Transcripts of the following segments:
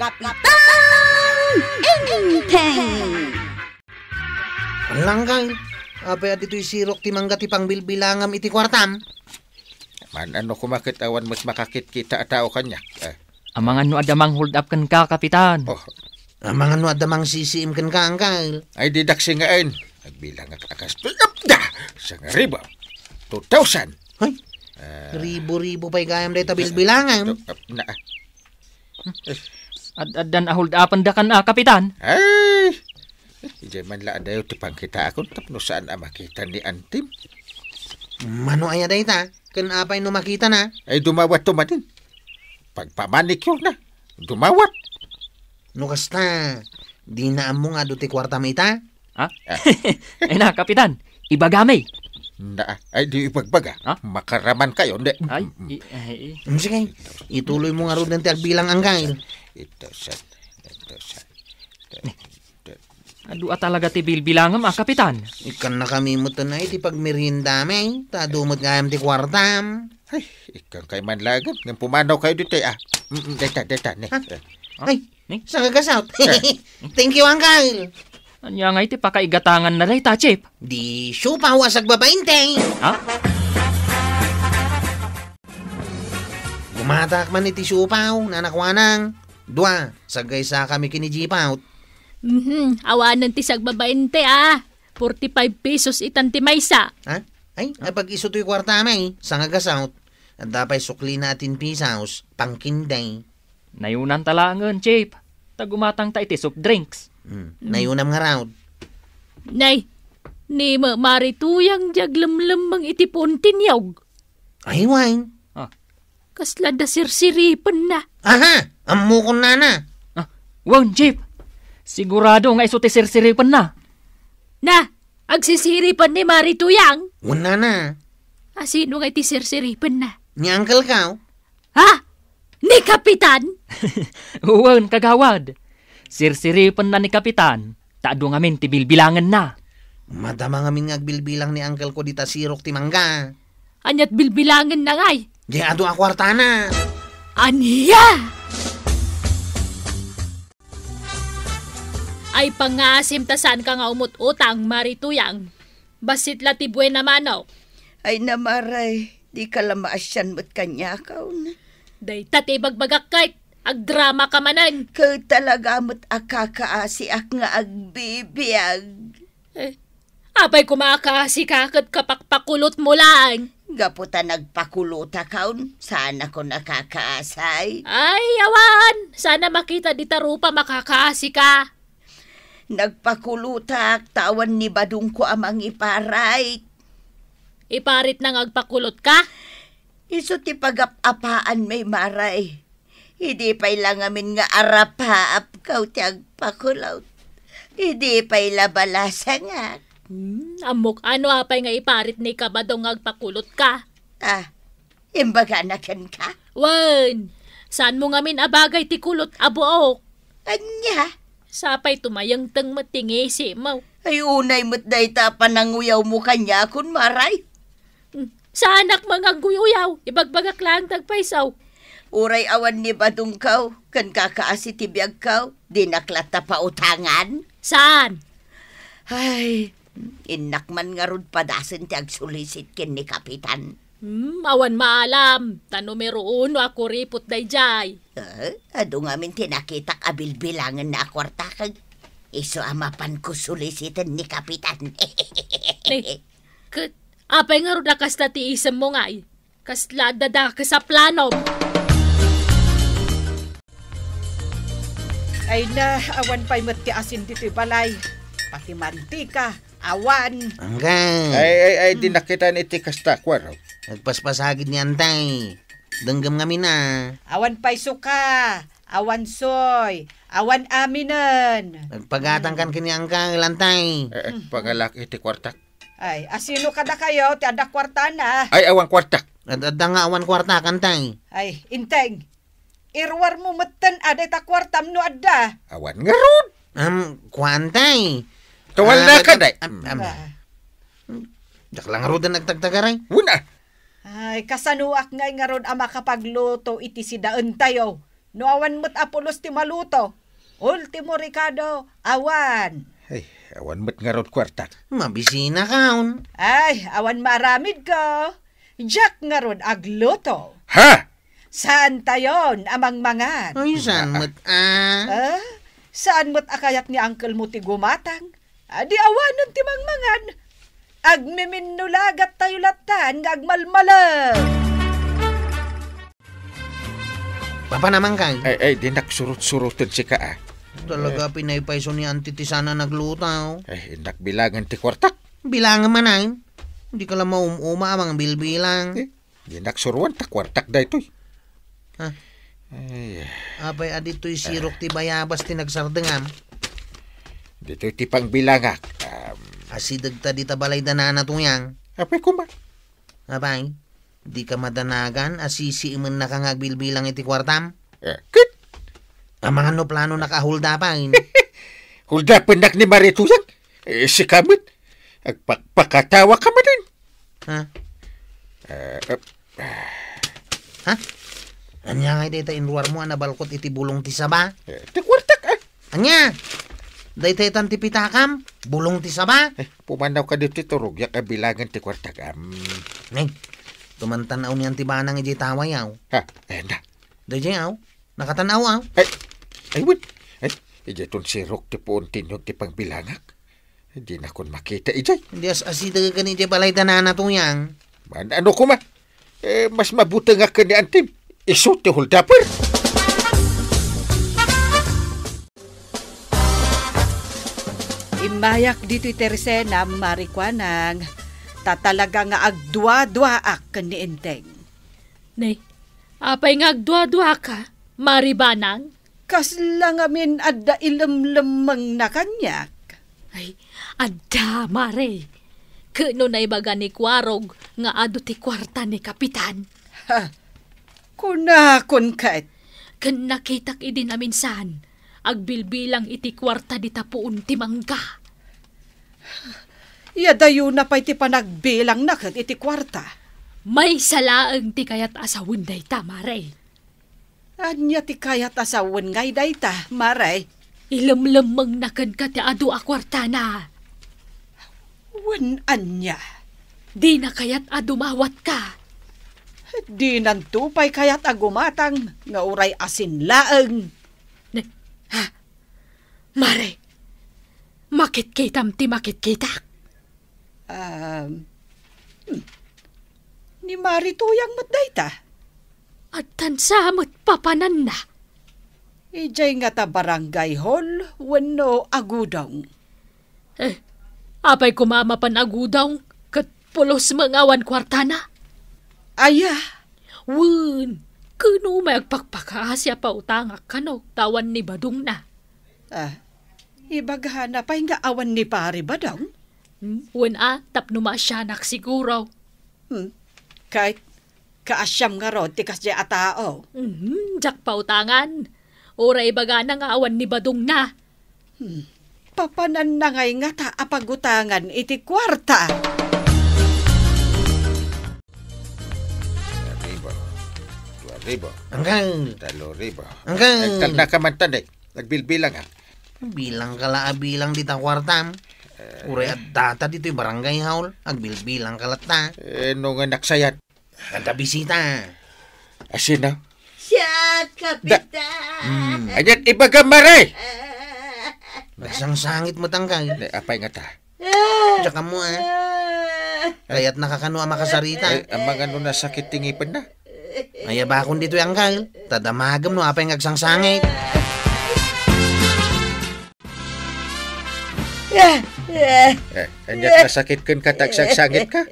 Kapitan Enteng! Langkay, abay at ito'y sirok timangga mangga ti pangbilbilangam iti kwartam. Man ano kumakit awan mo't makakit kita at tao kanya. Eh. Amang ano adamang hold up kan ka, Kapitan. Oh. Amang ano adamang sisiim kan ka, Angkal. Ay didaksi nga ayn. Nagbilang at akas da! Sa nga ribo. 2,000. Hoy, uh, ribo-ribo pa'y gayam dahil tabil bilangan. Na, hmm? Ad-adan ahol daapan da kan ah, kapitan. Ay! Ijay man laan dayo ti pagkita akon tapno saan a makita ni Antim. Mano ay aday ta? Ken apay no makita na? Ay dumawat to manin. Pagpamanik yo na. Dumawat. No kasta, di na amo nga do ti kwarta mita? Ha? Ah. ay ah. na, kapitan. Ibagamay. Na, ay di ipagbaga. Ha? Ah? Makaraman kayo, hindi. Ay, mm, mm. i- ay, eh, i- Sige, ituloy mo nga rin ng bilang ang kail. Ito siya. Ito siya. Adua talaga ti bilbilangam, ah, kapitan. Ikan na kami mo tunay ti pagmerienda Ta Tadumot nga ti kwartam. Ay, ikan kay man lagat. Nang pumanaw kayo dito eh, ah. Mm, mm, deta, deta, ne. Ah, eh. Ay, sa kagasaut. Eh. Thank you, Uncle. Anya nga iti pakaigatangan na rin, Tachip. Di siyo wasag huwasag Ha? Gumatak man iti siyo pa, nanakwanang. Dua, sagay sa kami kinijipaut. Mhm, awanan ti sagbabainte ah. 45 pesos itan ti maysa. Ha? Ay, oh. apag iso to'y kwarta may, sangagasout. At dapay sukli natin pisaos, pangkinday. Nayunan talangan, Chip. Tagumatang ta iti soft drinks. Mm. Nayunam nga raw. Nay, ni ma marituyang jaglamlamang iti puntin yog. Ay, wine. Kasla da sirsiripan na. Aha! Ammo ko na na. Ah, wow, Jeep. Sigurado nga iso ti sirsiripan na. Na! Agsisiripan ni Marituyang. Wala na. Asino ah, nga iti sirsiripan na? Ni Uncle Kao. Ha? Ni Kapitan? Uwan, kagawad. Sirsiripan na ni Kapitan. Taado ngamin ti bilbilangan na. Madama ngamin nga agbilbilang ni Uncle ko dita sirok ti mangga. Anyat bilbilangan na ngay. Gi adu ang kwartana. Aniya! Ay pangasim saan ka nga umut-utang, marituyang. Basit la ti buena manaw. Ay namaray, di ka lamaasyan mo't kanya ka na. Day tati bagbagak kahit agdrama ka manan. Kau talaga mo't akakaasi ak nga agbibiyag. Eh, apay kumakaasi ka kat kapakpakulot mo lang. Gaputa nagpakulota kaun, sana ko nakakaasay. Ay, awan! Sana makita di tarupa makakaasi ka. Nagpakulutak, tawan ni Badung ko amang iparait. Iparit nang agpakulot ka? Isu ti pagapapaan may maray. Hindi pa lang amin nga arapaap kaw ti agpakulot. Hindi pa ilabalasa nga. Hmm, amok ano apay nga iparit ni kabadong ba dong agpakulot ka? Ah, imbaga na ken ka? Wan, saan mo ngamin abagay ti kulot abuok? Anya? Sapay tumayang tang matingi si mau. Ay unay mo't day tapan ang uyaw mo kanya kun maray. Hmm, sa anak mga guyaw, ibagbagak lang tagpaisaw. Uray awan ni badong kaw, kan kakaasi tibiyag kaw, di naklata pa utangan. Saan? Ay, Innakman nga rod padasin ti agsulisit kin ni Kapitan. Hmm, awan maalam. Tano meron ako ripot dayjay. Eh, ado nga min tinakitak abilbilangan na akwarta kag iso amapan ko sulisitan ni Kapitan. eh, kat, apay nga ro nakasta ti isem mo nga eh. Kaslada da ka sa planom. Ay na, awan pa'y asin dito'y balay. Pati mantika, Awan. Angkay. Ay, ay, ay, di nakita ni Tikas Takwar. Nagpaspasagid ni Antay. Danggam kami na. Awan paisuka. Awan soy. Awan aminan. Nagpagatang kan kini Angkay, Lantay. Eh, eh, pangalak iti kwartak. Ay, asino kada kayo, ti ada kwartana. Ay, awan kwartak. Ada nga awan kwartak, Kantay. Ay, inteng. Irwar mo meten ada ta kwartam no adda. Awan nga Um, kwantay. Tawala ah, ka, day. Ah, am, am. Daklang rodan nagtagtagaray. Wuna. Ay, kasanuak ngay nga ron ama kapagluto iti si daon tayo. Nuawan mo't apulos ti maluto. Ultimo Ricardo, awan. Ay, awan mo't nga ron kwarta. Mabisina kaon. Ay, awan maramid ko. Jack nga ron agluto. Ha? Saan tayon, amang mangan? Ay, saan mo't ah? Ah, saan mo't akayat ni Uncle mo ti gumatang? Adi awan ng timangmangan. Agmiminnulag at tayo latan nga agmalmalag. Papa naman kang. Ay, ay, di naksurot-surotin si ka ah. Talaga eh. pinaypayso ni Auntie Tisana nagluta naglutaw. Ay, indak bilangan ti kwarta. Bilangan man ay. Hindi ka lang maumuma ang mga bilbilang. Eh, di naksuruan ta kwartak da ito. Ha? Ay. Abay, adito'y sirok ti bayabas ti nagsardengam. Dito ti pangbilangak. Um, Asidag ta di tabalay danana tuyang. Apay kuma. Abay, di ka madanagan asisi iman na kang agbilbilang iti kwartam. Eh, kit! kut. Ang mga no plano nakahuldapan. Eh, Hulda pendak ni Maritusan. Eh, si kamit. Agpakatawa ka man din. Ha? Uh, uh, uh. Ha? Anya nga ita inruar mo na balkot iti bulong ti saba? Eh, ti kwartak ah. Anya? Daytay tan ti pitakam, bulong ti saba. Eh, pumanaw ka dito turog, yak kabilangan eh, ti kwartagam. Nay, tumantanaw niyan ti banang iji tawayaw. Ha, ayan na. Dayjay aw, nakatanaw aw. Ay, eh, ay, wait. Ay, eh, iji ton si Rock ti poon tinyog ti pangbilangak. Hindi na kon makita, ijay. Diyas, asida ka ni ijay balay tanana to yang. Man, ano ko Eh, mas mabuta nga ka ni Antim. Iso ti holdaper. Mayak dito terse na marikwanang tatalaga nga agdwa-dwa ak kaniinteng. Nay, apay nga agdwa-dwa ka, maribanang? Kasla nga min adda ilamlamang na kanyak. Ay, adda, mare. Kano na ibaga ni Kwarog nga adu ti kwarta ni Kapitan. Ha, kunakon kat. Kan nakitak idi naminsan, agbilbilang iti kwarta di tapuon ti mangga. Yadayo na pa'y ti panagbilang na iti kwarta. May salaang ti kayat asawin day ta, maray. Anya ti kayat asawin ngay day ta, maray. Ilamlamang nakan ka ti adu a kwarta na. Wan anya. Di na kayat adumawat ka. Di nantupay kayat agumatang nga uray asin laeng. Ha? Maray, Makit kitam ti makit kitak. Um, hmm. ni marituyang matday ta. At tansamot papanan na. Ijay nga ta barangay hall, wano agudong. Eh, apay kumama pan agudong, kat pulos mangawan kwartana. Aya! Wun, kuno may agpakpakaasya pa utangak kanog tawan ni Badung na. Ah, Ibagahan na pa nga awan ni pare ba daw? Hmm? Wena, tapno maasyanak siguro. Hmm. Kahit kaasyam nga ro, tikas di atao. Oh. Mm-hmm. Jak pautangan. Ora ibaga na nga awan ni Badong na. Hmm. Papanan na ngay nga ta apagutangan iti kwarta. Ribo. Dua ribo. Angkang. Talo ribo. Angkang. Nagtanda ka man tanik. Nagbilbilang ah. Bilang kala ah, bilang dita kwartam. Uray at data dito'y barangay haul. Agbilbilang kalat na. Eh, nung anak sayat. Kanta bisita. Asin na. Siya, kapitan. Mm. Ayan, ibagamare! Nagsang sangit mo tanggay. Apay nga ta. Tsaka mo ah. Kaya't nakakano ang makasarita. Eh, ang mga ano na sakit tingipan na. Ayabakon dito yung kal. Tadamagam no apay ngagsang sangit. Eh, anya eh, eh. masakit kun katag sagsangit ka?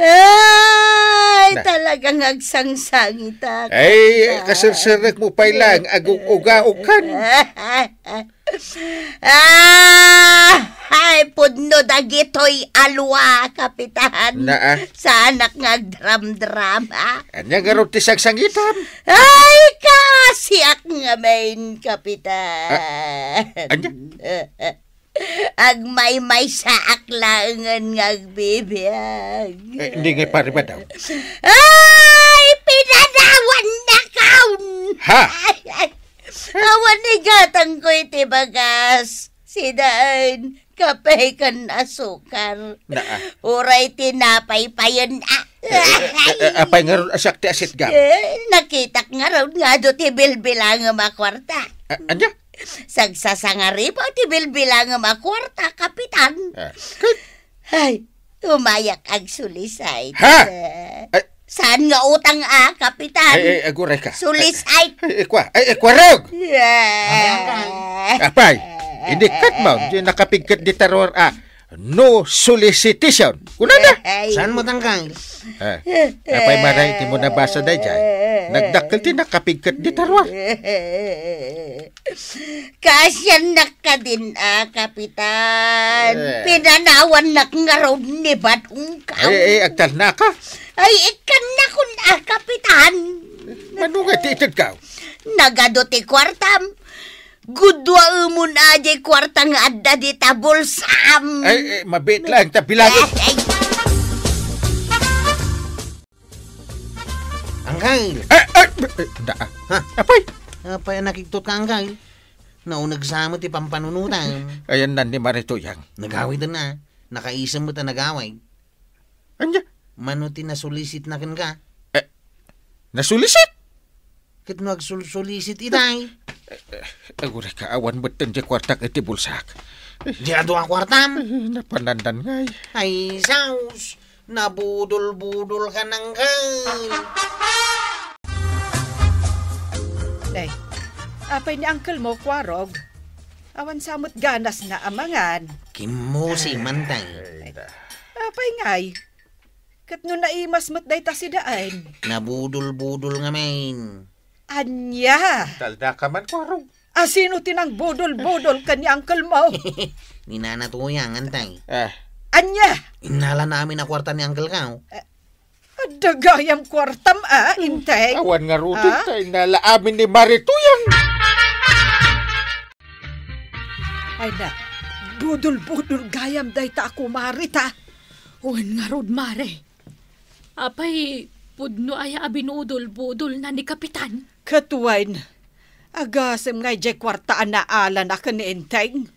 Ay, Na. talagang agsangsangita. Ay, kasirsirik mo pa lang agong uga ukan. Ah! Ay, pudno dagitoy alwa, kapitan. Naa. Ah. Sa anak nga dram-drama. Ah. Anya garot ti sagsangitan. Ay, kasiak nga main, kapitan. Ah, anya? Ag may may sa aklangan nga bibiyag. Eh, hindi nga pare ba daw? Ay, pinanawan na kaun! Um. Ha? Awan ni gatang ko iti bagas. Sidaan, kapay kan asukar. Naa. Uray tinapay pa yun. Ah. Eh, eh, eh, apay nga ron asak ti asit gam. Nakitak nga ron nga do ti bilbila nga makwarta. A- ah, Anya? Sagsasangari pa ti bilbila nga makwarta, kapitan. Ay, umayak ag sulisay. Ha? Saan nga utang ah, kapitan? Ay, ay, aguray ka. Sulis eh, ay. Ay, eh, ikwa, eh, ay, ikwa rog! Yeah. Apay, hindi kat mo, di nakapigkat di terror ah. No solicitation. Kuna na. Saan mo tangkang? Ah, apay maray, di mo nabasa na dyan. Nagdakil di nakapigkat di terror. Kasyan na ka din ah, kapitan. Pinanawan na nga ni Batong Kaw. Ay, ay, agtal na ka. Ay, ikan na kun ah, kapitan. Manunga titid ka? Nagado ti kwartam. Gudwa umon aje kwarta nga adda di sam. Ay, ay eh, mabit lang, tapilago. Ay, ay. Angkang. Ay, ay, eh, eh, da. Ah. Ha? Apay. Apay, nakiktot ka, Angkang. Naunagsama ti pampanunutan. Ayan nan ni Marito yang. Nagawid na. Ah. Nakaisam mo ta nagawid. Anya? Manuti na sulisit na kin ka. Eh, nasulisit? Kit no agsulsulisit itay. Agura eh, ka awan beten di kwartak iti bulsak. Di adu ang kwartam. Eh, napanandan ngay. Eh. Ay, saus. Nabudol-budol ka nang kay. Day, apay ni Uncle mo kwarog. Awan samot ganas na amangan. Kimusi mantay. Apay ngay, Kat nun naimas mat day tasidaan. Nabudol-budol nga main. Anya! Talda ka man ko Asino tinang budol-budol kanya ang kalmaw? Ninana to yan, antay. Eh. Anya! Inala namin na kwarta ni Uncle Kao. Eh, Dagayam kwartam ah, intay. Awan nga rutin ah? tayo, inhala amin ni Marituyang. Ay na, budol-budol gayam day ta ako marita. Uwan nga rod mare. Apay, pudno ay abinudol-budol na ni Kapitan. Katuwain, agasem ngay jay kwartaan na ala na kaniinteng.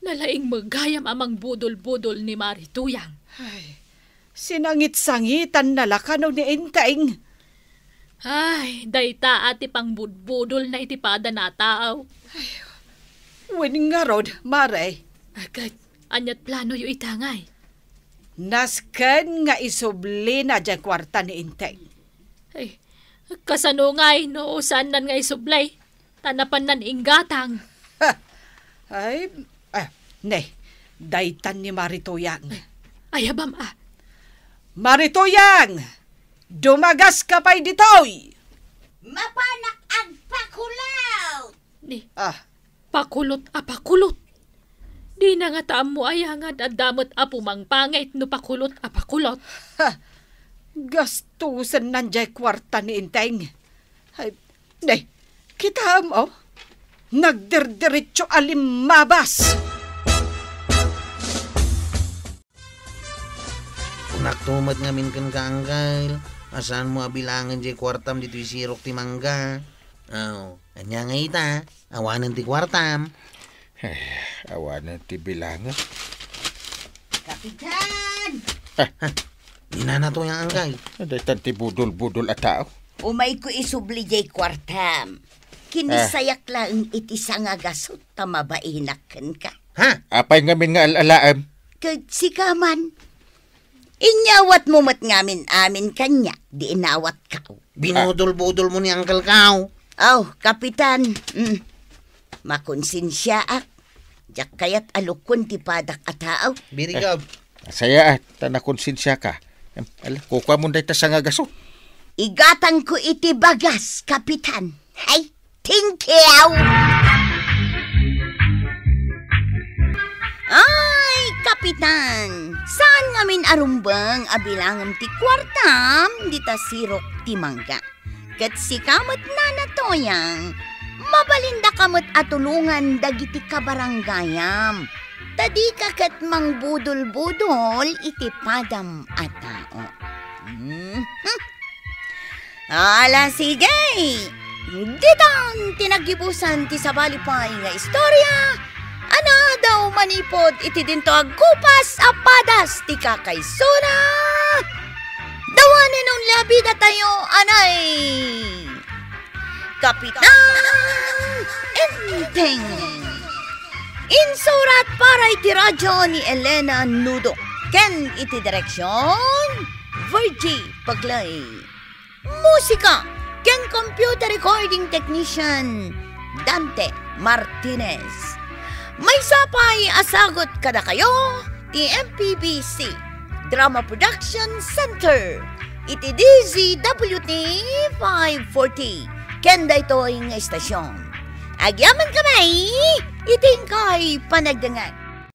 Nalaing magayam amang budol-budol ni Marituyang. Ay, sinangit-sangitan na lakano ni Inteng. Ay, dayta ati pang budbudol na itipada na tao. Ay, win nga rod, mare. Agad, anyat plano yu itangay. Nasken nga isubli na dyan kwarta ni Inteng. Ay, kasano nga ay noosan nan nga isublay. Tanapan nan inggatang. Ha, ay, ah, ne, daitan ni Maritoyang. Ay, ayabam ah. Maritoyang, dumagas ka pa'y ditoy. Mapanak ang pakulot. Ni, ah. pakulot ah, pakulot. Di na nga taam mo ayangan at damot apo mang pangit no pakulot apakulot. Ha! Gastusan nanjay kwarta ni Inteng. Ay, nay, kita mo, oh, nagdirdiritso alimabas! Naktumat nga min kan kaanggal. Asan mo abilangan jay kwartam dito isirok ti mangga. Oh, anya nga ita, awanan ti kwartam. Ay, eh, awanan ti bilangan. Ah. Kapitan! Ah, ah. to yung angay. Ah, dahil ti budol-budol at tao. Umay ko isubli jay kwartam. Kinisayak ah. lang iti ta tamabahinakan ka. Ha? Apay ngamin nga alalaan. Kad sikaman. Inyawat mo mat ngamin amin kanya, di inawat ka. Binudol-budol mo ni Uncle Kao. Oh, kapitan. Mm. Makonsensya ak. Jakayat alukon ti padak ataaw. Birigab. Eh, saya ah, ta na konsensya ka. Al, kukuha mo dahita sa ngagaso. Igatan ko iti bagas, kapitan. Hay, tingkiaw! Ay, kapitan! Saan ngamin arumbang abilangam ti kwartam dita sirok ti mangga? Kat si kamat na natoyang Mabalinda kamot at tulungan dagiti kabarangayam. Tadi kakat mang budol-budol iti padam at tao. Hmm. Ala sige! Ditang tinagibusan ti sabalipay nga istorya. Ana daw manipod iti dinto agkupas a padas ti kakaisuna. Dawanin ang labi na tayo, anay! Kapitan Enteng Insurat para iti itiradyo ni Elena Nudo Ken iti direksyon Virgie Paglay Musika Ken Computer Recording Technician Dante Martinez May sapay asagot kada kayo ti MPBC Drama Production Center iti DZWT 540 ken da ito ang estasyon. Agyaman kamay, iting kay panagdangan.